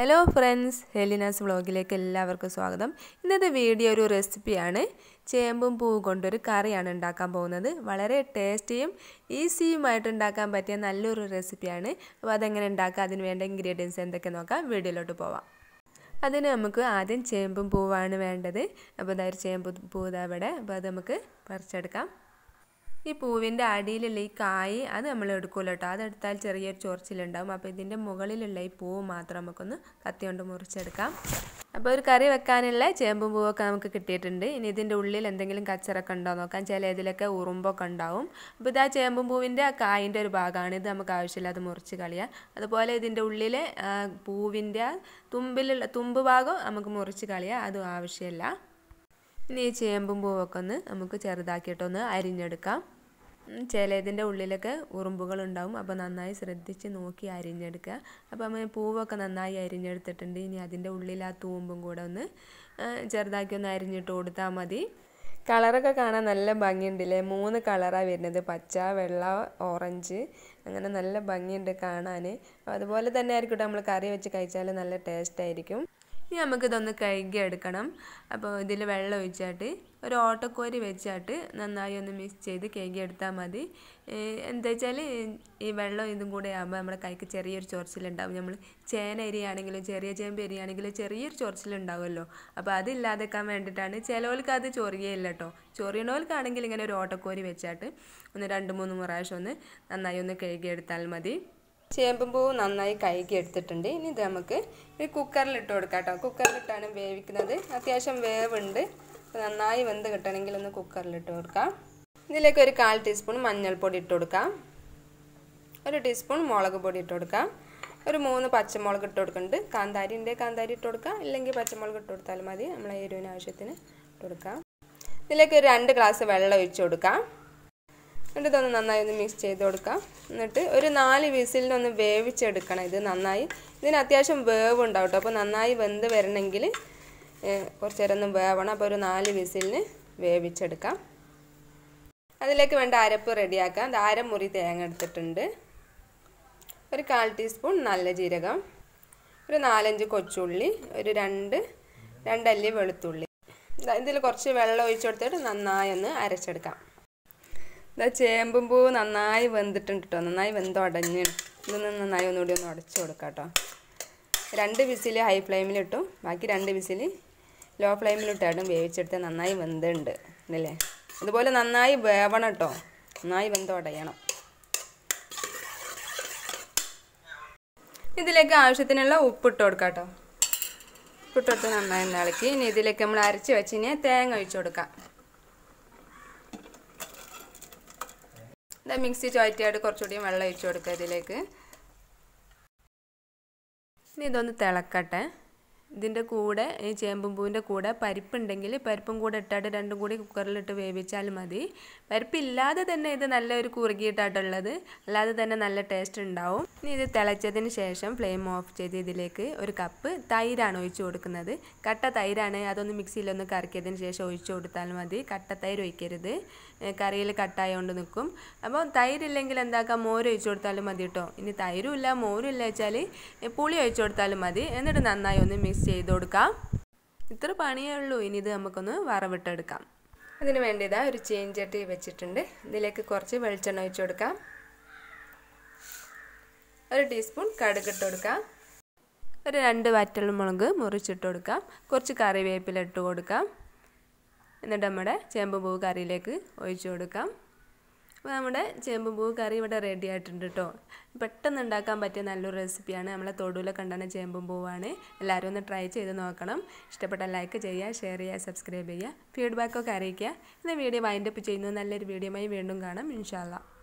hello friends ഹെലിനാസ് വ്ളോഗിലേക്ക് എല്ലാവർക്കും സ്വാഗതം ഇന്നത്തെ വീഡിയോ ഒരു റെസിപ്പിയാണ് ചേമ്പും പൂ കൊണ്ടൊരു കറിയാണ് ഉണ്ടാക്കാൻ പോകുന്നത് വളരെ ടേസ്റ്റിയും ഈസിയുമായിട്ട് ഉണ്ടാക്കാൻ പറ്റിയ നല്ലൊരു റെസിപ്പിയാണ് അപ്പോൾ അതെങ്ങനെ ഉണ്ടാക്കുക അതിന് വേണ്ട ഇൻഗ്രീഡിയൻസ് എന്തൊക്കെ നോക്കാം വീഡിയോയിലോട്ട് പോവാം അതിന് നമുക്ക് ആദ്യം ചേമ്പും പൂവാണ് വേണ്ടത് അപ്പോൾ അതായത് ചേമ്പ് പൂവ് അവിടെ അപ്പോൾ അത് നമുക്ക് പറിച്ചെടുക്കാം ഈ പൂവിൻ്റെ അടിയിലുള്ള ഈ കായ് അത് നമ്മൾ എടുക്കുമല്ലോ കേട്ടോ അതെടുത്താൽ ചെറിയൊരു ചൊറിച്ചിലുണ്ടാവും അപ്പോൾ ഇതിൻ്റെ മുകളിലുള്ള ഈ പൂവ് മാത്രം നമുക്കൊന്ന് കത്തി കൊണ്ട് മുറിച്ചെടുക്കാം അപ്പോൾ ഒരു കറി വെക്കാനുള്ള ചേമ്പും പൂവൊക്കെ നമുക്ക് കിട്ടിയിട്ടുണ്ട് ഇനി ഇതിൻ്റെ ഉള്ളിൽ എന്തെങ്കിലും കച്ചറൊക്കെ ഉണ്ടോ നോക്കാം ചില ഇതിലൊക്കെ ഉറുമ്പൊക്കെ ഉണ്ടാവും അപ്പോൾ ഇതാ ആ ചേമ്പും പൂവിൻ്റെ ആ കായിൻ്റെ ഒരു ഭാഗമാണ് ഇത് നമുക്ക് ആവശ്യമില്ല അത് മുറിച്ച് കളയാം അതുപോലെ ഇതിൻ്റെ ഉള്ളിലെ പൂവിൻ്റെ ആ തുമ്പിലുള്ള തുമ്പ് ഭാഗം നമുക്ക് മുറിച്ച് കളയാം അതും ആവശ്യമില്ല ഇനി ഈ ചേമ്പും പൂവൊക്കെ ഒന്ന് നമുക്ക് ചെറുതാക്കിയിട്ടൊന്ന് അരിഞ്ഞെടുക്കാം ചിലതിൻ്റെ ഉള്ളിലൊക്കെ ഉറുമ്പുകൾ ഉണ്ടാവും അപ്പോൾ നന്നായി ശ്രദ്ധിച്ച് നോക്കി അരിഞ്ഞെടുക്കുക അപ്പോൾ നമ്മൾ പൂവൊക്കെ നന്നായി അരിഞ്ഞെടുത്തിട്ടുണ്ട് ഇനി അതിൻ്റെ ഉള്ളിൽ ആ തൂമ്പും കൂടെ ഒന്ന് ചെറുതാക്കി ഒന്ന് അരിഞ്ഞിട്ട് കൊടുത്താൽ മതി കളറൊക്കെ കാണാൻ നല്ല ഭംഗിയുണ്ടല്ലേ മൂന്ന് കളറാണ് വരുന്നത് പച്ച വെള്ള ഓറഞ്ച് അങ്ങനെ നല്ല ഭംഗിയുണ്ട് കാണാൻ അതുപോലെ തന്നെ ആയിരിക്കട്ടെ നമ്മൾ കറി വെച്ച് കഴിച്ചാൽ നല്ല ടേസ്റ്റ് ആയിരിക്കും ഇനി നമുക്കിതൊന്ന് എടുക്കണം അപ്പോൾ ഇതിൽ വെള്ളം ഒഴിച്ചാട്ട് ഒരു ഓട്ടക്കോരി വെച്ചാട്ട് നന്നായി ഒന്ന് മിക്സ് ചെയ്ത് എടുത്താൽ മതി എന്താ വെച്ചാൽ ഈ വെള്ളം ഇതും കൂടെ ആകുമ്പോൾ നമ്മുടെ കൈക്ക് ചെറിയൊരു ചൊറിച്ചിലുണ്ടാവും നമ്മൾ ചേന എരിയാണെങ്കിലും ചെറിയ ചേമ്പ് എരിയാണെങ്കിലും ചെറിയൊരു ചൊറിച്ചിലുണ്ടാവുമല്ലോ അപ്പോൾ അതില്ലാതെക്കാൻ വേണ്ടിയിട്ടാണ് ചിലവർക്ക് അത് ചൊറിയയില്ല കേട്ടോ ചൊറിയണവർക്കാണെങ്കിൽ ഇങ്ങനെ ഒരു ഓട്ടക്കോരി വെച്ചാട്ട് ഒന്ന് രണ്ട് മൂന്ന് പ്രാവശ്യം ഒന്ന് നന്നായി ഒന്ന് എടുത്താൽ മതി ചേമ്പും പൂവ് നന്നായി കഴുകി എടുത്തിട്ടുണ്ട് ഇനി ഇത് നമുക്ക് ഒരു കുക്കറിൽ ഇട്ട് കൊടുക്കാം കേട്ടോ കുക്കറിലിട്ടാണ് വേവിക്കുന്നത് അത്യാവശ്യം വേവുണ്ട് അപ്പോൾ നന്നായി വെന്ത് കിട്ടണമെങ്കിൽ ഒന്ന് കുക്കറിൽ ഇട്ട് കൊടുക്കാം ഇതിലേക്ക് ഒരു കാൽ ടീസ്പൂൺ മഞ്ഞൾപ്പൊടി ഇട്ട് കൊടുക്കാം ഒരു ടീസ്പൂൺ മുളക് പൊടി ഇട്ട് കൊടുക്കാം ഒരു മൂന്ന് പച്ചമുളക് ഇട്ട് കൊടുക്കുന്നുണ്ട് കാന്താരി ഉണ്ടേ കാന്താരി ഇട്ട് കൊടുക്കാം ഇല്ലെങ്കിൽ പച്ചമുളക് ഇട്ട് കൊടുത്താലും മതി നമ്മളെ എരിവിന് ആവശ്യത്തിന് ഇട്ട് കൊടുക്കാം ഇതിലേക്ക് ഒരു രണ്ട് ഗ്ലാസ് വെള്ളം ഒഴിച്ച് കൊടുക്കാം എന്നിട്ട് ഇതൊന്ന് നന്നായി ഒന്ന് മിക്സ് ചെയ്ത് കൊടുക്കാം എന്നിട്ട് ഒരു നാല് വിസിലിനൊന്ന് വേവിച്ചെടുക്കണം ഇത് നന്നായി ഇതിന് അത്യാവശ്യം വേവ് ഉണ്ടാവും കേട്ടോ അപ്പോൾ നന്നായി വെന്ത് വരണമെങ്കിൽ കുറച്ച് നേരം ഒന്നും വേവണം അപ്പോൾ ഒരു നാല് വിസിലിന് വേവിച്ചെടുക്കാം അതിലേക്ക് വേണ്ട അരപ്പ് റെഡിയാക്കാം അത് മുറി തേങ്ങ എടുത്തിട്ടുണ്ട് ഒരു കാൽ ടീസ്പൂൺ നല്ല ജീരകം ഒരു നാലഞ്ച് കൊച്ചുള്ളി ഒരു രണ്ട് രണ്ടല്ലി വെളുത്തുള്ളി ഇതിൽ കുറച്ച് വെള്ളം ഒഴിച്ചു കൊടുത്തിട്ട് നന്നായി ഒന്ന് അരച്ചെടുക്കാം ഇതാ ചേമ്പും പൂ നന്നായി വെന്തിട്ടുണ്ട് കേട്ടോ നന്നായി വെന്തുടഞ്ഞ് ഇതൊന്ന് നന്നായി ഒന്നുകൂടി ഒന്ന് ഉടച്ച് കൊടുക്കാം കേട്ടോ രണ്ട് വിസിൽ ഹൈ ഫ്ലെയിമിലിട്ടു ബാക്കി രണ്ട് വിസിൽ ലോ ഫ്ലെയിമിലിട്ടായിട്ടും വേവിച്ചെടുത്ത് നന്നായി വെന്തുണ്ട് ഇന്നല്ലേ അതുപോലെ നന്നായി വേവണം കേട്ടോ നന്നായി വെന്തുടയണം ഇതിലേക്ക് ആവശ്യത്തിനുള്ള ഉപ്പിട്ട് കൊടുക്കാം കേട്ടോ ഉപ്പിട്ടെടുത്ത് നന്നായി ഇളക്കി ഇനി ഇതിലേക്ക് നമ്മൾ അരച്ച് വെച്ച് ഇനി തേങ്ങ ഒഴിച്ചു കൊടുക്കാം ഇതാ മിക്സി ചോയറ്റിയായിട്ട് കുറച്ചുകൂടി വെള്ളം ഒഴിച്ചു കൊടുക്കുക ഇതിലേക്ക് ഇനി ഇതൊന്ന് തിളക്കട്ടെ ഇതിൻ്റെ കൂടെ ഈ ചേമ്പും പൂവിൻ്റെ കൂടെ പരിപ്പുണ്ടെങ്കിൽ പരിപ്പും കൂടെ ഇട്ടാട്ട് രണ്ടും കൂടി കുക്കറിലിട്ട് വേവിച്ചാൽ മതി പരിപ്പില്ലാതെ തന്നെ ഇത് നല്ലൊരു കുറുകിയിട്ടാട്ടുള്ളത് അല്ലാതെ തന്നെ നല്ല ടേസ്റ്റ് ഉണ്ടാവും ഇനി ഇത് തിളച്ചതിന് ശേഷം ഫ്ലെയിം ഓഫ് ചെയ്ത് ഇതിലേക്ക് ഒരു കപ്പ് തൈരാണ് ഒഴിച്ചു കൊടുക്കുന്നത് കട്ട തൈരാണ് അതൊന്ന് മിക്സിയിലൊന്ന് കറക്കിയതിന് ശേഷം ഒഴിച്ചു കൊടുത്താൽ മതി കട്ട തൈര് ഒഴിക്കരുത് കറിയിൽ കൊണ്ട് നിൽക്കും അപ്പോൾ തൈരില്ലെങ്കിൽ എന്താക്കാം മോര് ഒഴിച്ചു കൊടുത്താലും മതി കേട്ടോ ഇനി തൈരും ഇല്ല മോരും ഇല്ല വെച്ചാൽ പുളി ഒഴിച്ചു കൊടുത്താലും മതി എന്നിട്ട് നന്നായി ഒന്ന് മിക്സ് മിക്സ് ചെയ്ത് കൊടുക്കാം ഇത്ര പണിയേ ഉള്ളൂ ഇനി ഇത് നമുക്കൊന്ന് വറവിട്ടെടുക്കാം അതിന് വേണ്ടി ഇതാ ഒരു ചീഞ്ചട്ടി വെച്ചിട്ടുണ്ട് ഇതിലേക്ക് കുറച്ച് വെളിച്ചെണ്ണ ഒഴിച്ചു കൊടുക്കാം ഒരു ടീസ്പൂൺ കടുകിട്ട് കൊടുക്കാം ഒരു രണ്ട് വറ്റൽമുളക് മുറിച്ചിട്ട് കൊടുക്കാം കുറച്ച് കറിവേപ്പില ഇട്ട് കൊടുക്കാം എന്നിട്ട് നമ്മുടെ ചേമ്പ് പൂ കറിയിലേക്ക് ഒഴിച്ചു കൊടുക്കാം അപ്പോൾ നമ്മുടെ ചേമ്പുപൂ കറി ഇവിടെ റെഡി ആയിട്ടുണ്ട് കേട്ടോ പെട്ടെന്ന് ഉണ്ടാക്കാൻ പറ്റിയ നല്ലൊരു റെസിപ്പിയാണ് നമ്മളെ തൊടുവിലൊക്കെ ഉണ്ടാകുന്ന ചേമ്പും പൂവാണ് എല്ലാവരും ഒന്ന് ട്രൈ ചെയ്ത് നോക്കണം ഇഷ്ടപ്പെട്ട ലൈക്ക് ചെയ്യുക ഷെയർ ചെയ്യുക സബ്സ്ക്രൈബ് ചെയ്യുക ഫീഡ്ബാക്കൊക്കെ അറിയിക്കുക ഇന്ന് വീഡിയോ വൈൻഡപ്പ് ചെയ്യുന്നു നല്ലൊരു വീഡിയോയുമായി വീണ്ടും കാണാം ഇൻഷാല്ലാം